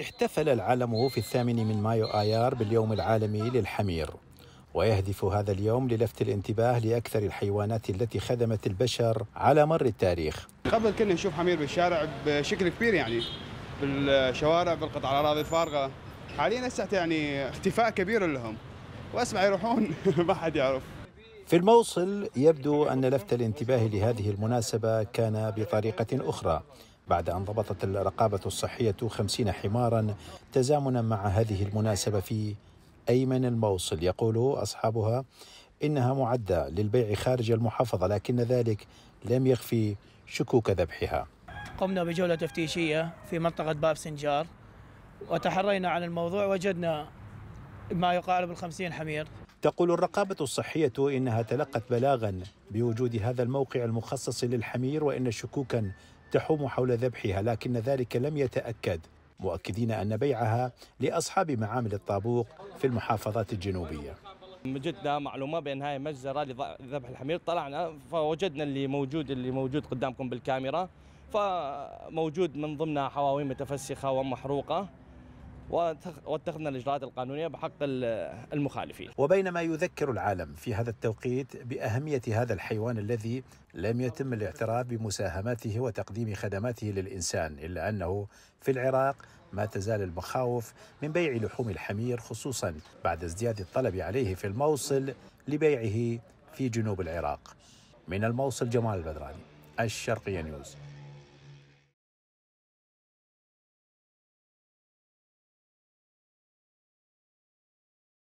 احتفل العالم في الثامن من مايو آيار باليوم العالمي للحمير ويهدف هذا اليوم للفت الانتباه لأكثر الحيوانات التي خدمت البشر على مر التاريخ قبل كنا نشوف حمير بالشارع بشكل كبير يعني بالشوارع بالقطع الأراضي الفارغة حاليا هسه يعني اختفاء كبير لهم واسمع يروحون ما حد يعرف في الموصل يبدو أن لفت الانتباه لهذه المناسبة كان بطريقة أخرى بعد أن ضبطت الرقابة الصحية خمسين حمارا تزامنا مع هذه المناسبة في أيمن الموصل يقول أصحابها إنها معدة للبيع خارج المحافظة لكن ذلك لم يخفي شكوك ذبحها قمنا بجولة تفتيشية في منطقة باب سنجار وتحرينا عن الموضوع وجدنا ما يقارب الخمسين حمير تقول الرقابة الصحية إنها تلقت بلاغا بوجود هذا الموقع المخصص للحمير وإن شكوكا تحوم حول ذبحها لكن ذلك لم يتأكد مؤكدين أن بيعها لأصحاب معامل الطابوق في المحافظات الجنوبية وجدنا معلومه بان هاي مجزره لذبح الحمير طلعنا فوجدنا اللي موجود اللي موجود قدامكم بالكاميرا فموجود من ضمنها حواوين متفسخه ومحروقه واتخذنا الإجراءات القانونية بحق المخالفين وبينما يذكر العالم في هذا التوقيت بأهمية هذا الحيوان الذي لم يتم الاعتراف بمساهماته وتقديم خدماته للإنسان إلا أنه في العراق ما تزال المخاوف من بيع لحوم الحمير خصوصا بعد ازدياد الطلب عليه في الموصل لبيعه في جنوب العراق من الموصل جمال البدراني الشرقية نيوز